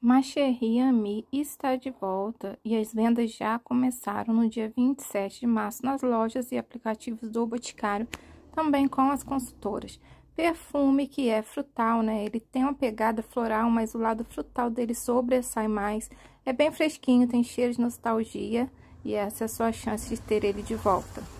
Macherry Ami está de volta e as vendas já começaram no dia 27 de março nas lojas e aplicativos do Boticário, também com as consultoras. Perfume que é frutal, né? Ele tem uma pegada floral, mas o lado frutal dele sobressai mais. É bem fresquinho, tem cheiro de nostalgia e essa é a sua chance de ter ele de volta.